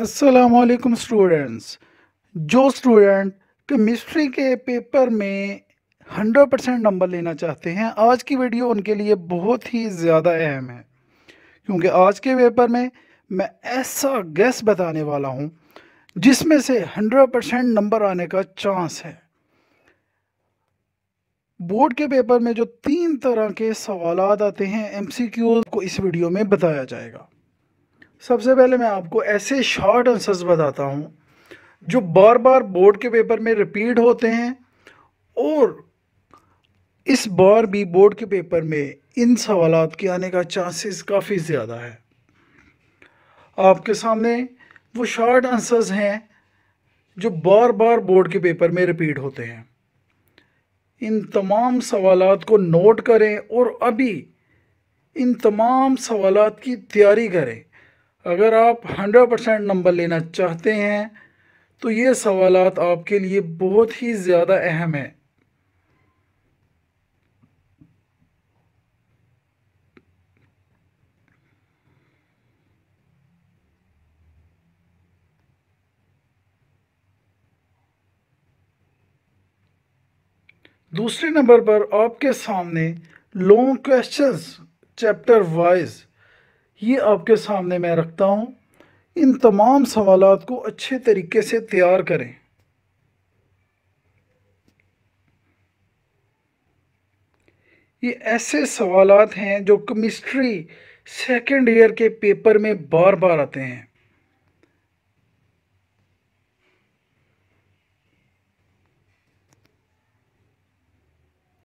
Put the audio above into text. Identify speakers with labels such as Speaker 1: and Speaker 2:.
Speaker 1: असलकम स्टूडेंट्स जो student chemistry के पेपर में 100 परसेंट नंबर लेना चाहते हैं आज की वीडियो उनके लिए बहुत ही ज़्यादा अहम है क्योंकि आज के पेपर में मैं ऐसा गैस बताने वाला हूँ जिसमें से 100 परसेंट नंबर आने का चांस है बोर्ड के पेपर में जो तीन तरह के सवाल आते हैं एम को इस वीडियो में बताया जाएगा सबसे पहले मैं आपको ऐसे शॉर्ट आंसर्स बताता हूँ जो बार बार बोर्ड के पेपर में रिपीट होते हैं और इस बार भी बोर्ड के पेपर में इन सवाल के आने का चांसेस काफ़ी ज़्यादा है आपके सामने वो शॉर्ट आंसर्स हैं जो बार बार बोर्ड के पेपर में रिपीट होते हैं इन तमाम सवाल को नोट करें और अभी इन तमाम सवाल की तैयारी करें अगर आप 100 परसेंट नंबर लेना चाहते हैं तो ये सवाल आपके लिए बहुत ही ज़्यादा अहम है दूसरे नंबर पर आपके सामने लॉन्ग क्वेश्चंस चैप्टर वाइज ये आपके सामने मैं रखता हूँ इन तमाम सवाल को अच्छे तरीके से तैयार करें ये ऐसे सवाल हैं जो केमिस्ट्री सेकेंड ईयर के पेपर में बार बार आते हैं